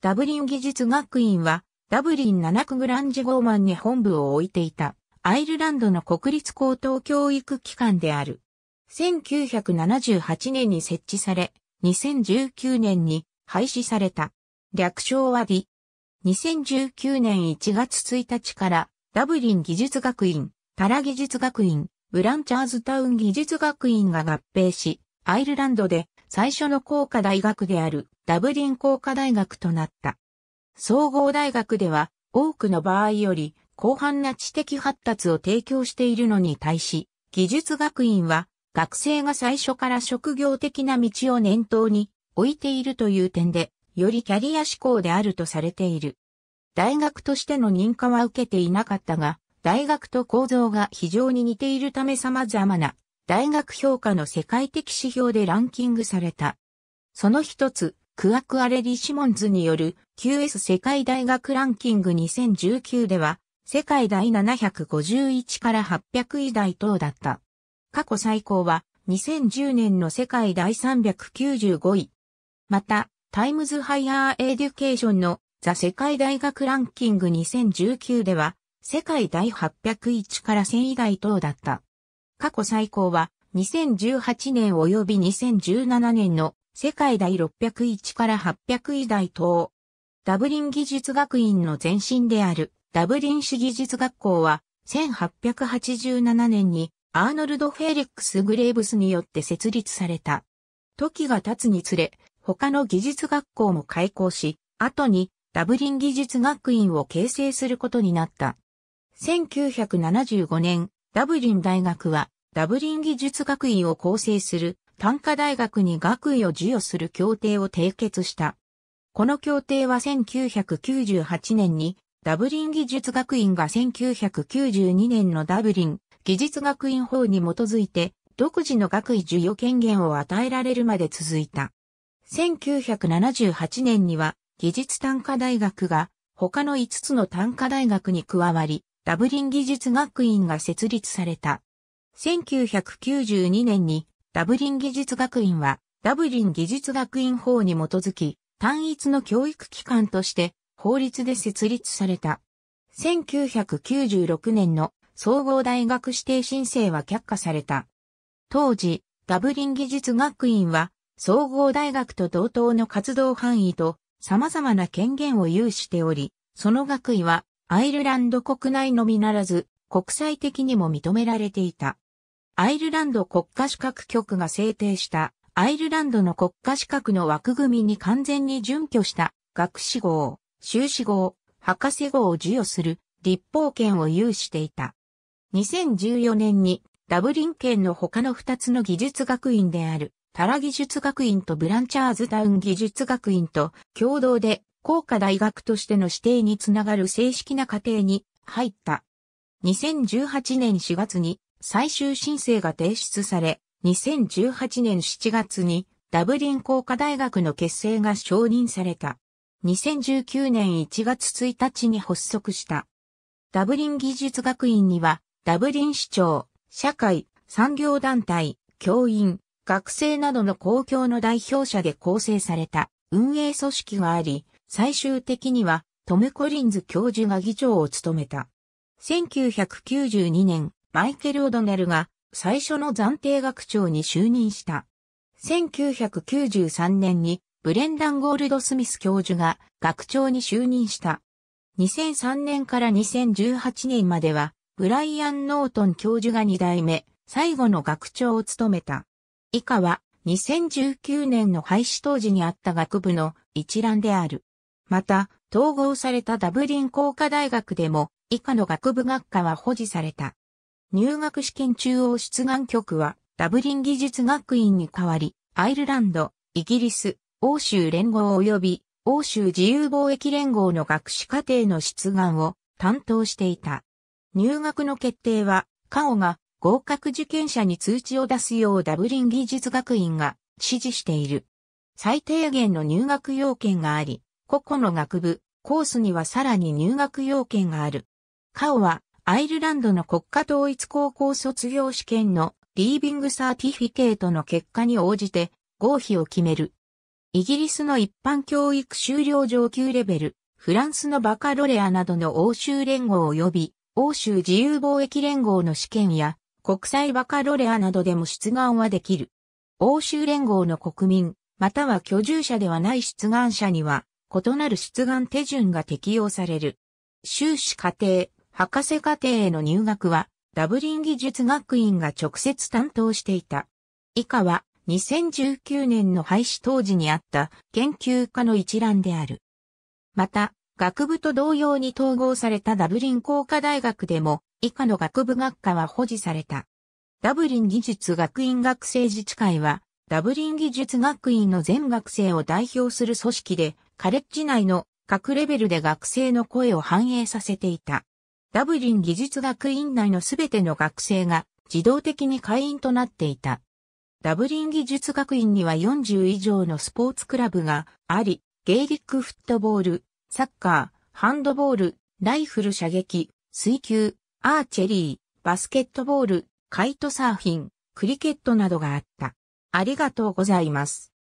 ダブリン技術学院は、ダブリン7区グランジゴーマンに本部を置いていた、アイルランドの国立高等教育機関である。1978年に設置され、2019年に廃止された。略称は D。2019年1月1日から、ダブリン技術学院、タラ技術学院、ブランチャーズタウン技術学院が合併し、アイルランドで最初の工科大学であるダブリン工科大学となった。総合大学では多くの場合より広範な知的発達を提供しているのに対し、技術学院は学生が最初から職業的な道を念頭に置いているという点で、よりキャリア志向であるとされている。大学としての認可は受けていなかったが、大学と構造が非常に似ているため様々な大学評価の世界的指標でランキングされた。その一つ、クアクアレ・ディ・シモンズによる QS 世界大学ランキング2019では、世界第751から800位台等だった。過去最高は2010年の世界第395位。また、タイムズ・ハイアー・エデュケーションのザ・世界大学ランキング2019では、世界第801から1000位台等だった。過去最高は2018年及び2017年の世界第601から800位台等。ダブリン技術学院の前身であるダブリン市技術学校は1887年にアーノルド・フェリックス・グレーブスによって設立された。時が経つにつれ、他の技術学校も開校し、後にダブリン技術学院を形成することになった。1975年、ダブリン大学はダブリン技術学院を構成する短科大学に学位を授与する協定を締結した。この協定は1998年にダブリン技術学院が1992年のダブリン技術学院法に基づいて独自の学位授与権限を与えられるまで続いた。1978年には技術短科大学が他の5つの短科大学に加わり、ダブリン技術学院が設立された。1992年にダブリン技術学院は、ダブリン技術学院法に基づき、単一の教育機関として法律で設立された。1996年の総合大学指定申請は却下された。当時、ダブリン技術学院は、総合大学と同等の活動範囲と様々な権限を有しており、その学位はアイルランド国内のみならず国際的にも認められていた。アイルランド国家資格局が制定したアイルランドの国家資格の枠組みに完全に準拠した学士号、修士号、博士号を授与する立法権を有していた。2014年にダブリン県の他の2つの技術学院であるタラ技術学院とブランチャーズタウン技術学院と共同で工科大学としての指定につながる正式な過程に入った。2018年4月に最終申請が提出され、2018年7月にダブリン工科大学の結成が承認された。2019年1月1日に発足した。ダブリン技術学院には、ダブリン市長、社会、産業団体、教員、学生などの公共の代表者で構成された運営組織があり、最終的にはトム・コリンズ教授が議長を務めた。1992年、マイケル・オドネルが最初の暫定学長に就任した。1993年にブレンダン・ゴールド・スミス教授が学長に就任した。2003年から2018年までは、ブライアン・ノートン教授が2代目、最後の学長を務めた。以下は、2019年の廃止当時にあった学部の一覧である。また、統合されたダブリン工科大学でも、以下の学部学科は保持された。入学試験中央出願局は、ダブリン技術学院に代わり、アイルランド、イギリス、欧州連合及び欧州自由貿易連合の学士課程の出願を担当していた。入学の決定は、カオが合格受験者に通知を出すようダブリン技術学院が指示している。最低限の入学要件があり、個々の学部、コースにはさらに入学要件がある。カオはアイルランドの国家統一高校卒業試験のリービングサーティフィケートの結果に応じて合否を決める。イギリスの一般教育修了上級レベル、フランスのバカロレアなどの欧州連合及び欧州自由貿易連合の試験や国際バカロレアなどでも出願はできる。欧州連合の国民、または居住者ではない出願者には、異なる出願手順が適用される。修士課程、博士課程への入学は、ダブリン技術学院が直接担当していた。以下は、2019年の廃止当時にあった研究家の一覧である。また、学部と同様に統合されたダブリン工科大学でも、以下の学部学科は保持された。ダブリン技術学院学生自治会は、ダブリン技術学院の全学生を代表する組織で、カレッジ内の各レベルで学生の声を反映させていた。ダブリン技術学院内のすべての学生が自動的に会員となっていた。ダブリン技術学院には40以上のスポーツクラブがあり、ゲイリックフットボール、サッカー、ハンドボール、ライフル射撃、水球、アーチェリー、バスケットボール、カイトサーフィン、クリケットなどがあった。ありがとうございます。